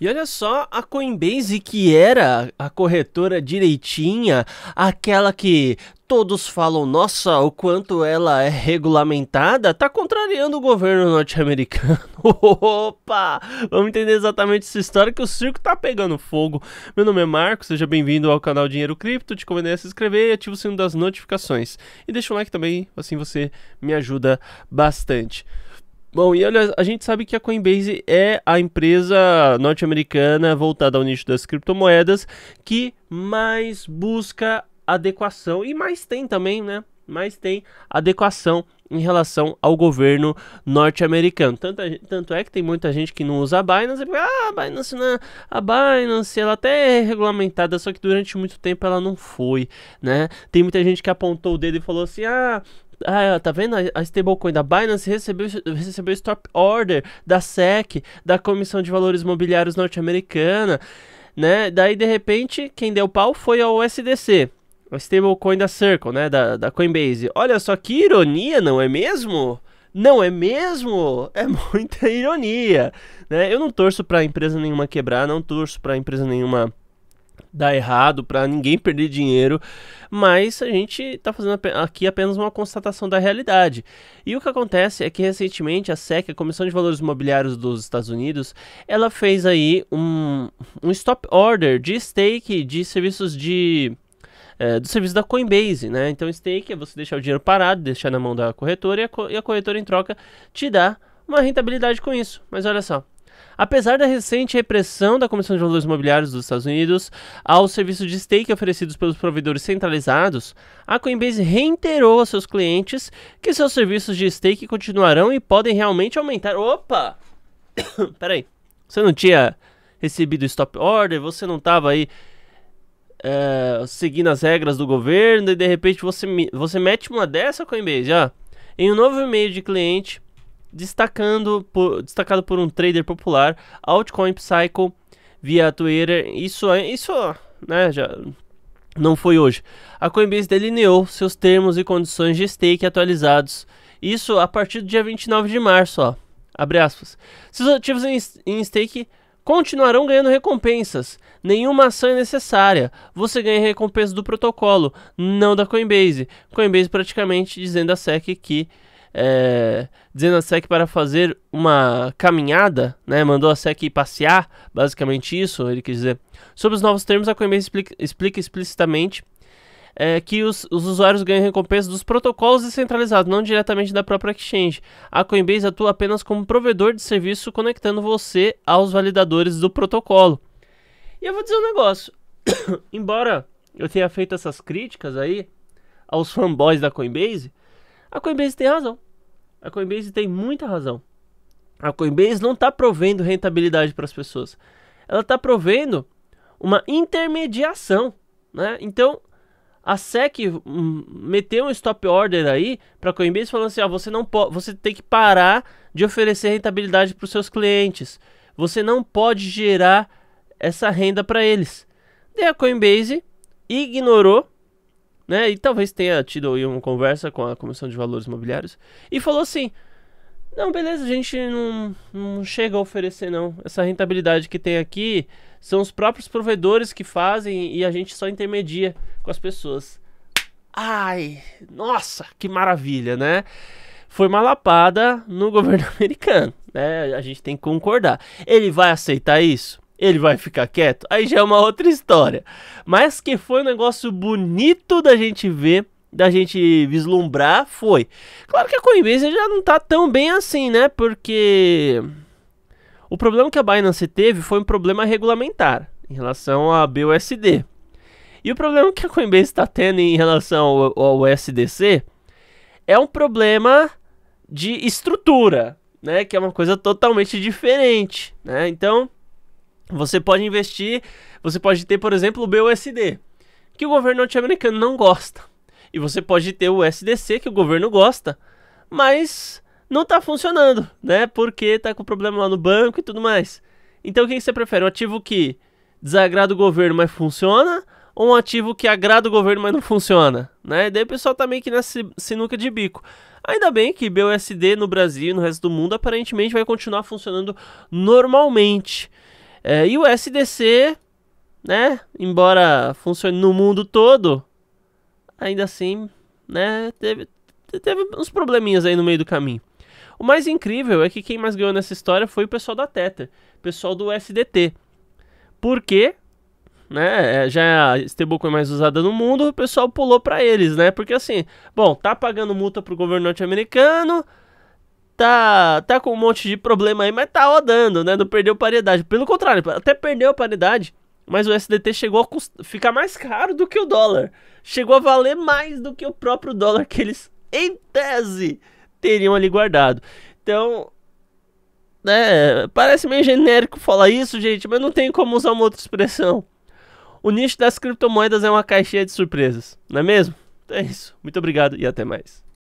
E olha só a Coinbase, que era a corretora direitinha, aquela que todos falam, nossa, o quanto ela é regulamentada, tá contrariando o governo norte-americano. Opa! Vamos entender exatamente essa história que o circo tá pegando fogo. Meu nome é Marco, seja bem-vindo ao canal Dinheiro Cripto. Te convido a se inscrever e ativa o sino das notificações. E deixa um like também, assim você me ajuda bastante. Bom, e olha, a gente sabe que a Coinbase é a empresa norte-americana voltada ao nicho das criptomoedas que mais busca adequação e mais tem também, né? mais tem adequação em relação ao governo norte-americano. Tanto, tanto é que tem muita gente que não usa a Binance, ah, a Binance não, a Binance ela até é regulamentada, só que durante muito tempo ela não foi, né? Tem muita gente que apontou o dedo e falou assim: "Ah, ah, é, tá vendo? A stablecoin da Binance recebeu, recebeu stop order da SEC, da Comissão de Valores Mobiliários norte-americana, né? Daí, de repente, quem deu pau foi a USDC, a stablecoin da Circle, né? Da, da Coinbase. Olha só que ironia, não é mesmo? Não é mesmo? É muita ironia, né? Eu não torço para empresa nenhuma quebrar, não torço para empresa nenhuma dar errado, para ninguém perder dinheiro, mas a gente está fazendo aqui apenas uma constatação da realidade. E o que acontece é que recentemente a SEC, a Comissão de Valores Imobiliários dos Estados Unidos, ela fez aí um, um stop order de stake de serviços de é, do serviço da Coinbase, né? Então, stake é você deixar o dinheiro parado, deixar na mão da corretora e a, co e a corretora em troca te dá uma rentabilidade com isso. Mas olha só, Apesar da recente repressão da Comissão de Valores Imobiliários dos Estados Unidos aos serviços de stake oferecidos pelos provedores centralizados, a Coinbase reiterou a seus clientes que seus serviços de stake continuarão e podem realmente aumentar. Opa! Peraí, você não tinha recebido stop order? Você não estava aí é, seguindo as regras do governo e de repente você, você mete uma dessa, Coinbase? Ó. Ah, em um novo e-mail de cliente destacando por, destacado por um trader popular, Altcoin Psycho, via Twitter. Isso, é, isso né, já não foi hoje. A Coinbase delineou seus termos e condições de stake atualizados. Isso a partir do dia 29 de março, ó. Abre aspas. Seus ativos em, em stake continuarão ganhando recompensas. Nenhuma ação é necessária. Você ganha recompensa do protocolo, não da Coinbase. Coinbase praticamente dizendo a SEC que é, dizendo a SEC para fazer uma caminhada, né? Mandou a SEC passear, basicamente isso, ele quis dizer. Sobre os novos termos, a Coinbase explica, explica explicitamente é, que os, os, usuários ganham recompensa dos protocolos descentralizados, não diretamente da própria exchange. A Coinbase atua apenas como provedor de serviço, conectando você aos validadores do protocolo. E eu vou dizer um negócio. Embora eu tenha feito essas críticas aí aos fanboys da Coinbase, a Coinbase tem razão. A Coinbase tem muita razão. A Coinbase não está provendo rentabilidade para as pessoas. Ela está provendo uma intermediação. Né? Então, a SEC hum, meteu um stop order aí para a Coinbase falando assim: ah, você, não você tem que parar de oferecer rentabilidade para os seus clientes. Você não pode gerar essa renda para eles. Daí a Coinbase ignorou né? E talvez tenha tido aí uma conversa com a Comissão de Valores Imobiliários e falou assim: não, beleza, a gente não, não chega a oferecer não. Essa rentabilidade que tem aqui são os próprios provedores que fazem e a gente só intermedia com as pessoas. Ai, nossa, que maravilha, né? Foi uma lapada no governo americano, né? A gente tem que concordar. Ele vai aceitar isso? ele vai ficar quieto? Aí já é uma outra história. Mas que foi um negócio bonito da gente ver, da gente vislumbrar, foi. Claro que a Coinbase já não tá tão bem assim, né? Porque o problema que a Binance teve foi um problema regulamentar em relação à BUSD. E o problema que a Coinbase está tendo em relação ao, ao USDC é um problema de estrutura, né? Que é uma coisa totalmente diferente, né? Então, você pode investir, você pode ter, por exemplo, o BUSD, que o governo norte-americano não gosta. E você pode ter o SDC, que o governo gosta, mas não está funcionando, né? Porque está com problema lá no banco e tudo mais. Então, o que você prefere? Um ativo que desagrada o governo, mas funciona? Ou um ativo que agrada o governo, mas não funciona? Né? daí o pessoal está meio que nessa sinuca de bico. Ainda bem que BUSD no Brasil e no resto do mundo aparentemente vai continuar funcionando normalmente. É, e o SDC, né? Embora funcione no mundo todo, ainda assim, né? Teve, teve uns probleminhas aí no meio do caminho. O mais incrível é que quem mais ganhou nessa história foi o pessoal da Tether, pessoal do SDT. Porque, né, é, já é a stablecoin mais usada no mundo, o pessoal pulou para eles, né? Porque assim, bom, tá pagando multa pro governo norte-americano, tá, tá com um monte de problema aí, mas tá rodando, né? Não perdeu paridade. Pelo contrário, até perdeu a paridade, mas o SDT chegou a cust... ficar mais caro do que o dólar. Chegou a valer mais do que o próprio dólar que eles, em tese, teriam ali guardado. Então, né, parece meio genérico falar isso, gente, mas não tem como usar uma outra expressão. O nicho das criptomoedas é uma caixinha de surpresas, não é mesmo? Então é isso. Muito obrigado e até mais.